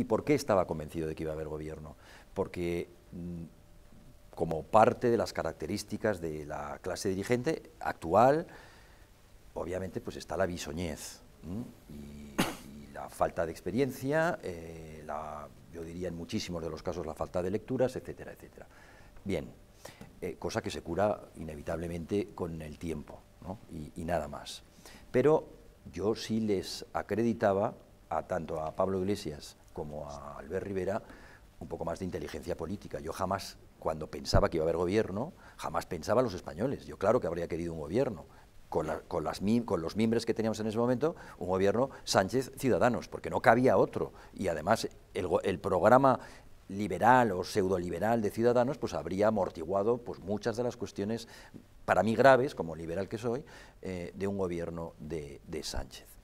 ¿Y por qué estaba convencido de que iba a haber gobierno? Porque mm, como parte de las características de la clase dirigente actual, obviamente pues está la bisoñez y, la falta de experiencia, eh, la, yo diría en muchísimos de los casos la falta de lecturas, etcétera, etcétera. Bien, eh, cosa que se cura inevitablemente con el tiempo y nada más. Pero yo sí les acreditaba a tanto a Pablo Iglesias como a Albert Rivera un poco más de inteligencia política. Yo jamás, cuando pensaba que iba a haber gobierno, jamás pensaba a los españoles. Yo claro que habría querido un gobierno. Con, con, con los miembros que teníamos en ese momento, un gobierno Sánchez-Ciudadanos, porque no cabía otro. Y además el, programa liberal o pseudoliberal de Ciudadanos, pues habría amortiguado pues, muchas de las cuestiones, para mí graves, como liberal que soy, eh, de un gobierno de Sánchez.